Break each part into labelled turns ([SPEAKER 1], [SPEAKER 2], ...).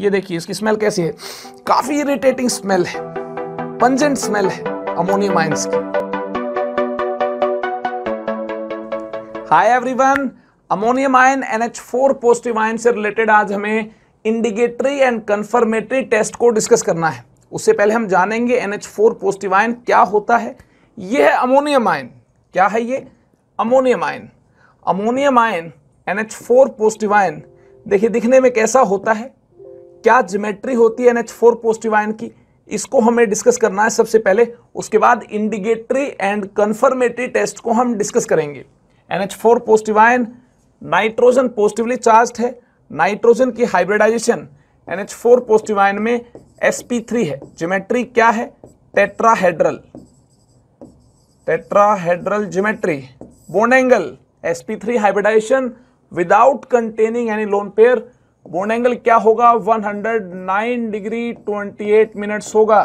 [SPEAKER 1] ये देखिए इसकी स्मेल कैसी है काफी इरिटेटिंग स्मेल है पंजेंट स्मेल है अमोनियम आइंस की hi everyone ammonium ion four positive ion से रिलेटेड आज हमें इंडिकेटरी एंड कंफर्मेटरी टेस्ट को डिस्कस करना है उससे पहले हम जानेंगे एनएच फोर पॉजिटिव आयन क्या होता है ये है अमोनियम आयन क्या है ये ammonium ion ammonium ion four positive ion देखिए दिखने में कैसा होता है क्या जिमेट्री होती है N H four positive ion की इसको हमें डिस्कस करना है सबसे पहले उसके बाद इंडिकेटरी एंड कंफर्मेटरी टेस्ट को हम डिस्कस करेंगे N H four positive ion nitrogen positively charge है नाइट्रोजन की hybridization N H four positive ion में एस है जिमेट्री क्या है tetrahedral tetrahedral geometry bond angle sp3 hybridization without containing any lone pair कोण एंगल क्या होगा 109 डिग्री 28 मिनट्स होगा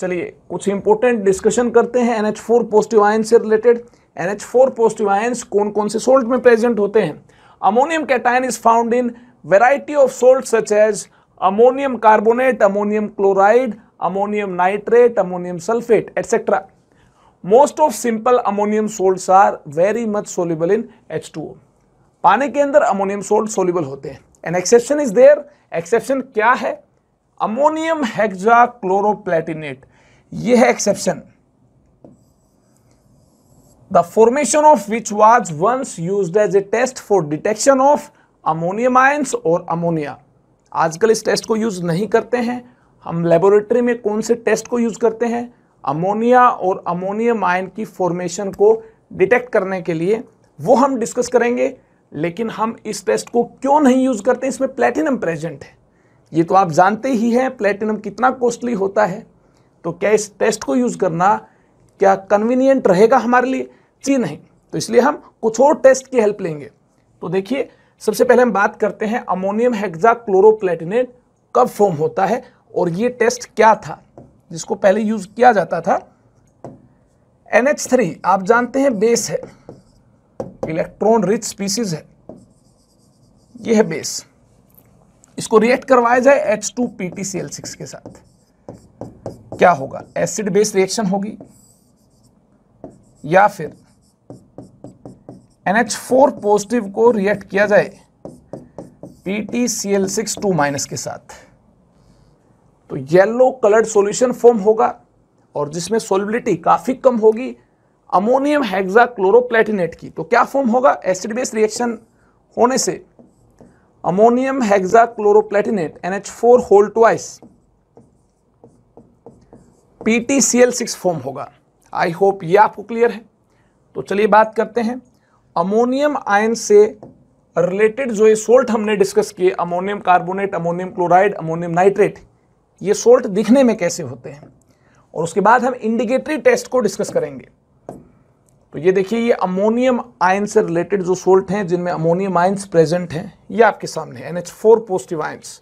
[SPEAKER 1] चलिए कुछ इंपोर्टेंट डिस्कशन करते हैं एनएच फोर पॉजिटिव आयन से related NH four positive ion कौन कौन से सोल्ट में प्रेजेंट होते हैं ammonium cation is found in variety of salt such as ammonium carbonate ammonium chloride ammonium nitrate ammonium sulphate etcetera most of simple ammonium salt are very much very in H two O पानी के अंदर ammonium salt soluble होते हैं an exception is there exception क्या है ammonium hexa hexachloroplatinate यह है exception the formation of which was once used as a test for detection of ammonium ions और अमोनिया आजकल इस टेस्ट को यूज नहीं करते हैं हम लेबोरेटरी में कौन से टेस्ट को यूज करते हैं अमोनिया और अमोनियम आयन की फॉर्मेशन को डिटेक्ट करने के लिए वो हम डिस्कस करेंगे लेकिन हम इस टेस्ट को क्यों नहीं यूज़ करते इसमें प्लेटिनम प्रेजेंट है ये तो आप जानते ही हैं प्लेटिनम कितना कॉस्टली होता है तो क्या इस टेस्ट को यूज़ करना क्या कन्वीनियंट रहेगा हमारे लिए जी नहीं तो इसलिए हम कुछ और टेस्ट की हेल्प लेंगे तो देखिए सबसे पहले हम बात करते हैं अमोनियम हेक्जा क्लोरोप्लेटिनेट कब फॉर्म होता है और ये टेस्ट क्या था जिसको पहले यूज़ किया जाता था एनएच थ्री आप जानते हैं बेस है इलेक्ट्रॉन रिच स्पीसीज है यह है बेस इसको रिएक्ट करवाया जाए टू के साथ क्या होगा एसिड बेस रिएक्शन होगी या फिर NH4 पॉजिटिव को रिएक्ट किया जाए PTCl6 2 माइनस के साथ तो येलो कलर्ड सॉल्यूशन फॉर्म होगा और जिसमें सोलबिलिटी काफ़ी कम होगी अमोनियम क्लोरोप्लेटिनेट की तो क्या फॉर्म होगा एसिड बेस रिएक्शन होने से ammonium chloroplatinate hexachloroplatinate four whole twice six form होगा आई होप ये आपको क्लियर है तो चलिए बात करते हैं अमोनियम आयन से रिलेटेड जो ये सोल्ट हमने डिस्कस किए ammonium carbonate ammonium chloride ammonium nitrate ये सोल्ट दिखने में कैसे होते हैं और उसके बाद हम इंडिकेटरी टेस्ट को डिस्कस करेंगे तो ये देखिए ये अमोनियम आयन से रिलेटेड जो सोल्ट हैं जिनमें अमोनियम आयन्स प्रेजेंट हैं ये आपके सामने N H four positive ions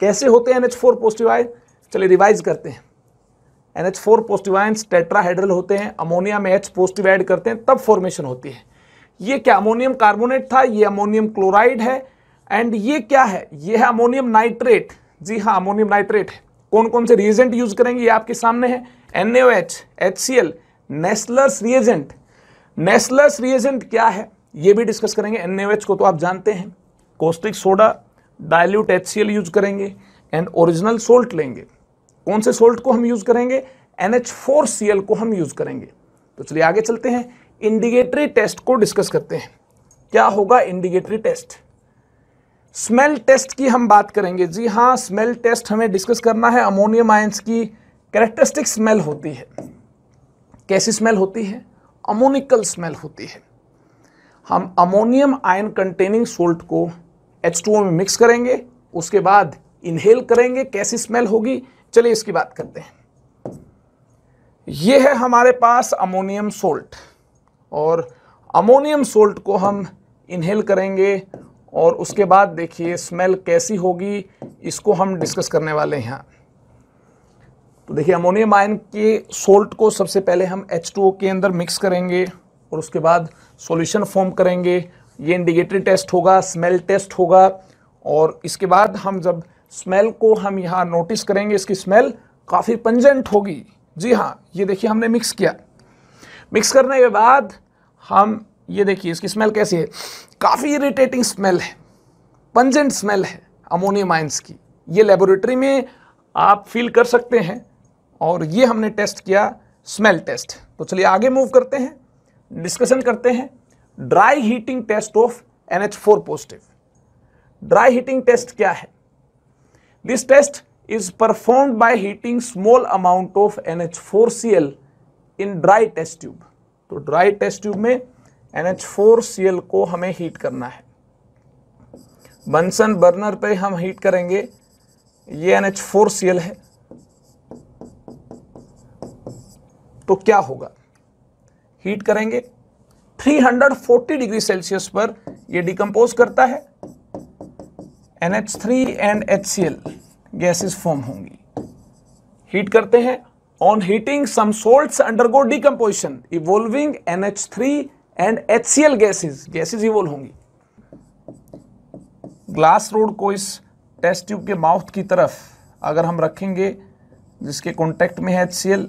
[SPEAKER 1] कैसे होते हैं N H four positive ion चलिए रिवाइज करते हैं N H four positive ions tetrahedral होते हैं अमोनिया में एच पॉजिटिव ऐड करते हैं तब फॉर्मेशन होती है ये क्या अमोनियम कार्बोनेट था ये अमोनियम क्लोराइड है एंड ये क्या है ये है अमोनियम नाइट्रेट जी हाँ अमोनियम नाइट्रेट है कौन कौन से रिएजेंट यूज करेंगे ये आपके सामने है N H H C L Nessler's reagent Nessler's reagent क्या है ये भी डिस्कस करेंगे एन को तो आप जानते हैं caustic soda dilute H use करेंगे एंड ओरिजिनल सोल्ट लेंगे कौन से सोल्ट को हम यूज करेंगे N H four C L को हम यूज करेंगे तो चलिए आगे चलते हैं इंडिकेटरी टेस्ट को डिस्कस करते हैं क्या होगा इंडिकेटरी टेस्ट स्मेल टेस्ट की हम बात करेंगे जी हाँ स्मेल टेस्ट हमें डिस्कस करना है अमोनियम आयंस की कैरेक्टरिस्टिक स्मेल होती है कैसी स्मेल होती है अमोनिकल स्मेल होती है हम अमोनियम आयन कंटेनिंग सोल्ट को एच में मिक्स करेंगे उसके बाद इनहेल करेंगे कैसी स्मेल होगी चलिए इसकी बात करते हैं ये है हमारे पास अमोनियम सोल्ट और अमोनियम सोल्ट को हम इनहेल करेंगे और उसके बाद देखिए स्मेल कैसी होगी इसको हम डिस्कस करने वाले हैं तो देखिए अमोनियम आयन के सोल्ट को सबसे पहले हम H2O के अंदर मिक्स करेंगे और उसके बाद सॉल्यूशन फॉर्म करेंगे ये इंडिकेटरी टेस्ट होगा स्मेल टेस्ट होगा और इसके बाद हम जब स्मेल को हम यहाँ नोटिस करेंगे इसकी स्मेल काफ़ी पंजेंट होगी जी हाँ ये देखिए हमने मिक्स किया मिक्स करने के बाद हम ये देखिए इसकी स्मेल कैसी है काफ़ी इरीटेटिंग स्मेल है पंजेंट स्मेल है अमोनियम आइंस की ये लेबोरेटरी में आप फील कर सकते हैं और ये हमने टेस्ट किया स्मेल टेस्ट तो चलिए आगे मूव करते हैं डिस्कशन करते हैं dry heating test of N H four positive dry heating test क्या है this test is perform by heating small amount of N H four C L in dry test tube तो dry test tube में N H four C L को हमें heat करना है Bunsen burner पे हम हीट करेंगे ये N H four C L है तो क्या होगा हीट करेंगे 340 डिग्री सेल्सियस पर यह डिकम्पोज करता है NH3 and HCl gases form होंगी हीट करते हैं on heating decomposition salts NH three and NH3 C HCl gases gases evolve होंगी ग्लास रोड को इस टेस्ट ट्यूब के माउथ की तरफ अगर हम रखेंगे जिसके कॉन्टेक्ट में है HCl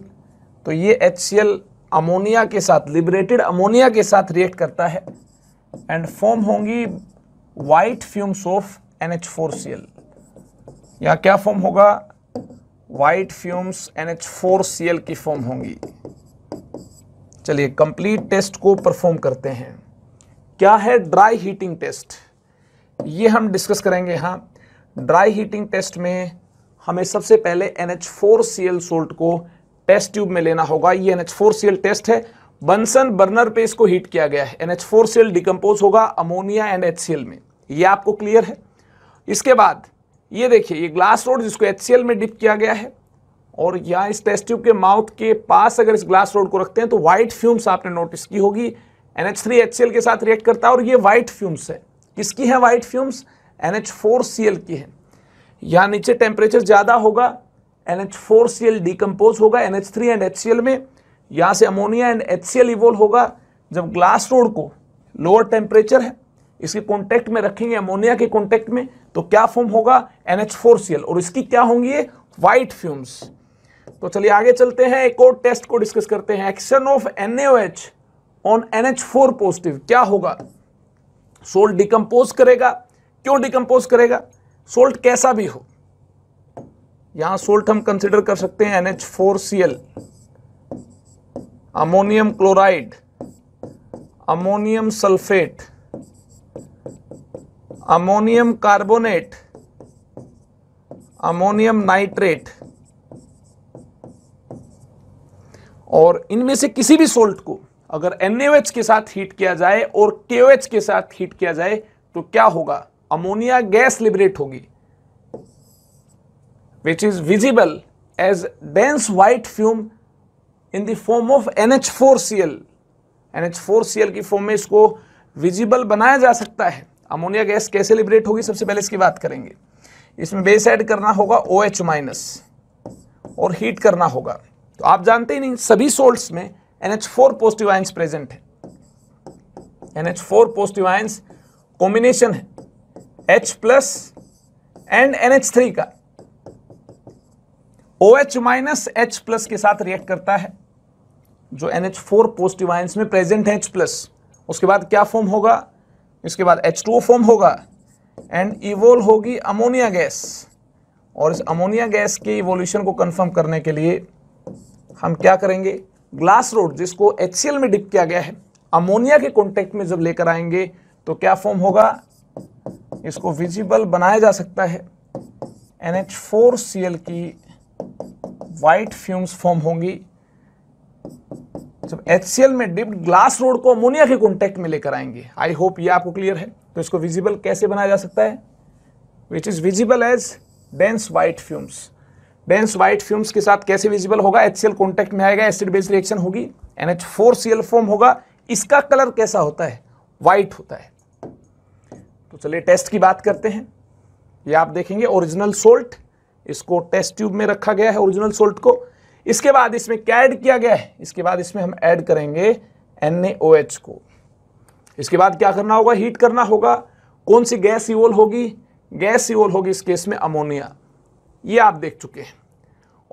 [SPEAKER 1] तो ये एच अमोनिया के साथ लिबरेटेड अमोनिया के साथ रिएक्ट करता है एंड फॉर्म होंगी वाइट फ्यूम्स ऑफ NH4Cl या क्या फॉर्म होगा वाइट फ्यूम्स NH4Cl की फॉर्म होंगी चलिए कंप्लीट टेस्ट को परफॉर्म करते हैं क्या है ड्राई हीटिंग टेस्ट ये हम डिस्कस करेंगे हाँ ड्राई हीटिंग टेस्ट में हमें सबसे पहले एल सोल्ट को टेस्ट ट्यूब में लेना होगा ये एनएच टेस्ट है बंसन बर्नर पे इसको हीट किया गया है NH four C L decompose होगा अमोनिया एंड एच में ये आपको क्लियर है इसके बाद ये देखिए ये ग्लास रोड जिसको एच में डिप किया गया है और यहाँ इस टेस्ट ट्यूब के माउथ के पास अगर इस ग्लास रोड को रखते हैं तो व्हाइट फ्यूम्स आपने नोटिस की होगी N H three H C L के साथ रिएक्ट करता है और ये व्हाइट फ्यूम्स है किसकी है white fumes N H four C L की है यहाँ नीचे टेम्परेचर ज़्यादा होगा NH4Cl डिकम्पोज होगा NH3 एंड HCl में यहां से अमोनिया एंड HCl इवोल्व होगा जब ग्लास रोड को लोअर टेम्परेचर है इसके कॉन्टेक्ट में रखेंगे अमोनिया के कॉन्टेक्ट में तो क्या फॉर्म होगा NH4Cl और इसकी क्या होंगी व्हाइट फ्यूम्स तो चलिए आगे चलते हैं एक और टेस्ट को डिस्कस करते हैं action of NaOH on NH4 positive क्या होगा सोल्ट डिकम्पोज करेगा क्यों डिकम्पोज करेगा सोल्ट कैसा भी हो यहां सोल्ट हम कंसिडर कर सकते हैं NH four C L ammonium chloride ammonium sulphate ammonium carbonate ammonium nitrate और इनमें से किसी भी सोल्ट को अगर NaOH के साथ हीट किया जाए और KOH के साथ हीट किया जाए तो क्या होगा अमोनिया गैस लिबरेट होगी which is visible as dense white fume in N H four NH4Cl NH4Cl की फॉर्म में इसको विजिबल बनाया जा सकता है अमोनिया गैस कैसे लिबरेट होगी सबसे पहले इसकी बात करेंगे इसमें बेस ऐड करना होगा ओ एच माइनस और हीट करना होगा तो आप जानते ही नहीं सभी सोल्ट में NH4 पॉजिटिव आयंस प्रेजेंट है NH4 पॉजिटिव आयंस कॉम्बिनेशन है H प्लस एंड NH3 का O H minus H plus के साथ रिएक्ट करता है जो N H four positive ions में प्रेजेंट है एच प्लस उसके बाद क्या फॉर्म होगा इसके बाद एच टू फॉर्म होगा एंड इवोल्व होगी अमोनिया गैस और इस अमोनिया गैस के इवोल्यूशन को कंफर्म करने के लिए हम क्या करेंगे ग्लास रोड जिसको एच में डिप किया गया है अमोनिया के कॉन्टेक्ट में जब लेकर आएंगे तो क्या फॉर्म होगा इसको विजिबल बनाया जा सकता है N H four C L की वाइट फ्यूम्स फॉर्म होंगी जब एच में डिप्ड ग्लास रोड को अमोनिया के कॉन्टेक्ट में लेकर आएंगे आई होप ये आपको क्लियर है तो इसको विजिबल कैसे बनाया जा सकता है which is visible as dense white fumes dense white fumes के साथ कैसे विजिबल होगा एच कॉन्टेक्ट में आएगा एसिड बेस रिएक्शन होगी एनएच फोर फॉर्म होगा इसका कलर कैसा होता है वाइट होता है तो चलिए टेस्ट की बात करते हैं ये आप देखेंगे ओरिजिनल सोल्ट इसको टेस्ट ट्यूब में रखा गया है ओरिजिनल सोल्ट को इसके बाद इसमें क्या ऐड किया गया है इसके बाद इसमें हम ऐड करेंगे एन को इसके बाद क्या करना होगा हीट करना होगा कौन सी गैस इवोल होगी गैस इवोल होगी इस केस में अमोनिया ये आप देख चुके हैं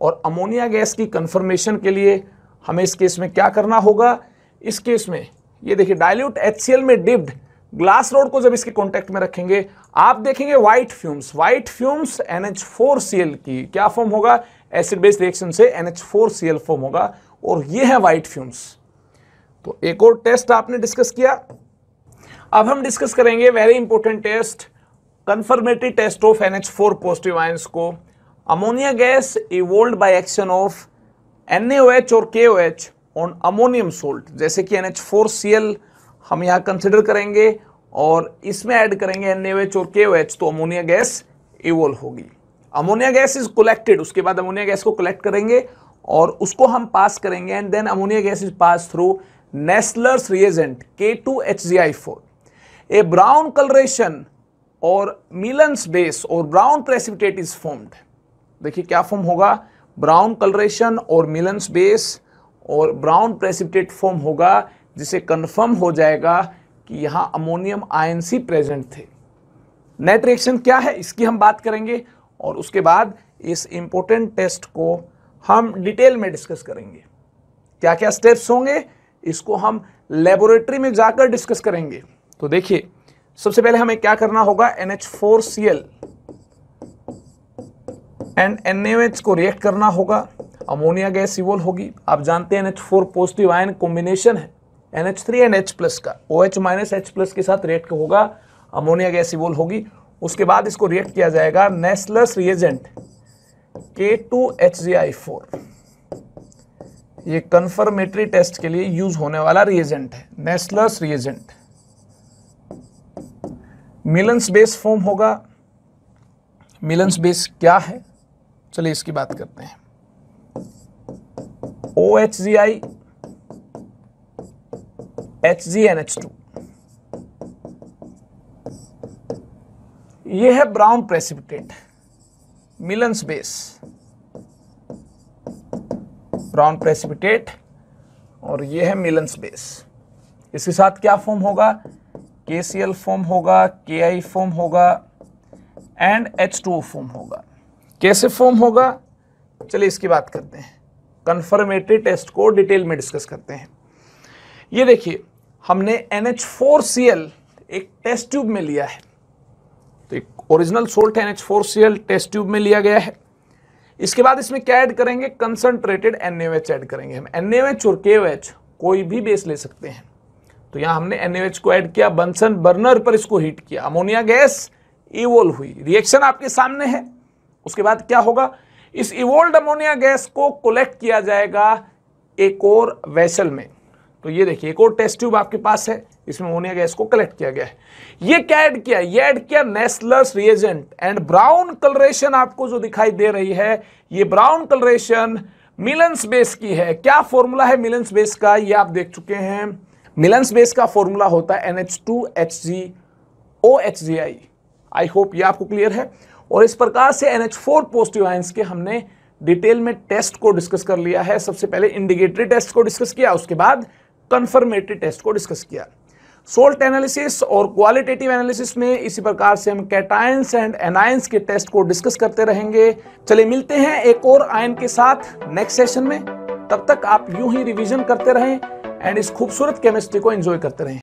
[SPEAKER 1] और अमोनिया गैस की कंफर्मेशन के लिए हमें इस केस में क्या करना होगा इस केस में ये देखिए डायल्यूट एच में डिप्ड ग्लास रोड को जब इसके कॉन्टेक्ट में रखेंगे आप देखेंगे white fumes white fumes NH4Cl की क्या फॉर्म होगा एसिड बेस रिएक्शन से NH4Cl फॉर्म होगा और ये है व्हाइट फ्यूम्स तो एक और टेस्ट आपने डिस्कस किया अब हम डिस्कस करेंगे very important test confirmative test of four positive ions को ammonia gas evolved by action of H और एच ऑन अमोनियम सोल्ट जैसे कि एल हम यहाँ कंसिडर करेंगे और इसमें ऐड करेंगे एन एच और के एच तो अमोनिया गैस इवोल्व होगी अमोनिया गैस इज कलेक्टेड उसके बाद अमोनिया गैस को कलेक्ट करेंगे और उसको हम पास करेंगे and then ammonia gas is pass through Nessler's reagent K two H G I four a brown colouration और मिलन्स बेस और ब्राउन प्रेसिपिटेट इज फॉर्म्ड देखिए क्या फॉर्म होगा ब्राउन कलरेशन और मिलन्स बेस और ब्राउन प्रेसिपिटेट फॉर्म होगा जिसे confirm हो जाएगा कि यहां अमोनियम आयन सी प्रेजेंट थे नेट रिएक्शन क्या है इसकी हम बात करेंगे और उसके बाद इस इंपॉर्टेंट टेस्ट को हम डिटेल में डिस्कस करेंगे क्या क्या स्टेप्स होंगे इसको हम लेबोरेटरी में जाकर डिस्कस करेंगे तो देखिए सबसे पहले हमें क्या करना होगा NH four C L and N को रिएक्ट करना होगा अमोनिया गैस इवोल होगी आप जानते हैं NH four positive ion combination है N H three and H plus का O H minus H plus के साथ रिएक्ट होगा अमोनिया गैस इवोल होगी उसके बाद इसको रिएक्ट किया जाएगा Nessler's reagent K two H G I four ये कंफर्मेटरी टेस्ट के लिए यूज होने वाला रिएजेंट है Nessler's reagent Millon's base form होगा मिलन्स बेस क्या है चलिए इसकी बात करते हैं ओ एच जी आई HgNH2 ये है brown precipitate Millon's base brown precipitate और ये है मिलन्स बेस इसके साथ क्या फॉर्म होगा के सी एल फॉर्म होगा के आई फॉर्म होगा एंड एच टू फॉर्म होगा कैसे फॉर्म होगा चलिए इसकी बात करते हैं कन्फर्मेटरी टेस्ट को डिटेल में डिस्कस करते हैं ये देखिए हमने N H four C L एक टेस्ट ट्यूब में लिया है तो एक original salt N H four C L test tube में लिया गया है इसके बाद इसमें क्या ऐड करेंगे कंसनट्रेटेड एन ऐड करेंगे हम एन और के कोई भी बेस ले सकते हैं तो यहां हमने एन को ऐड किया बंसन बर्नर पर इसको हीट किया अमोनिया गैस इवोल्व हुई रिएक्शन आपके सामने है उसके बाद क्या होगा इस इवोल्ड अमोनिया गैस को कलेक्ट किया जाएगा एक और वेसल में तो ये देखिए एक और टेस्ट ट्यूब आपके पास है इसमें अमोनिया गैस को कलेक्ट किया गया है ये क्या ऐड किया ये ऐड किया Nessler's reagent and brown colouration आपको जो दिखाई दे रही है ये ब्राउन कलरेशन मिलन्स बेस की है क्या फॉर्मूला है मिलन्स बेस का ये आप देख चुके हैं मिलन्स बेस का फॉर्मूला होता है NH two H G O H G I I hope ये आपको क्लियर है और इस प्रकार से एनएच फोर पॉजिटिव आयंस के हमने डिटेल में टेस्ट को डिस्कस कर लिया है सबसे पहले इंडिकेटरी टेस्ट को डिस्कस किया उसके बाद कन्फर्मेटरी टेस्ट को डिस्कस किया सोल्ट एनालिसिस और क्वालिटेटिव एनालिसिस में इसी प्रकार से हम कैटाइंस एंड एनायंस के टेस्ट को डिस्कस करते रहेंगे चलिए मिलते हैं एक और आयन के साथ नेक्स्ट सेशन में तब तक आप यूं ही रिवीजन करते रहें एंड इस खूबसूरत केमिस्ट्री को एंजॉय करते रहें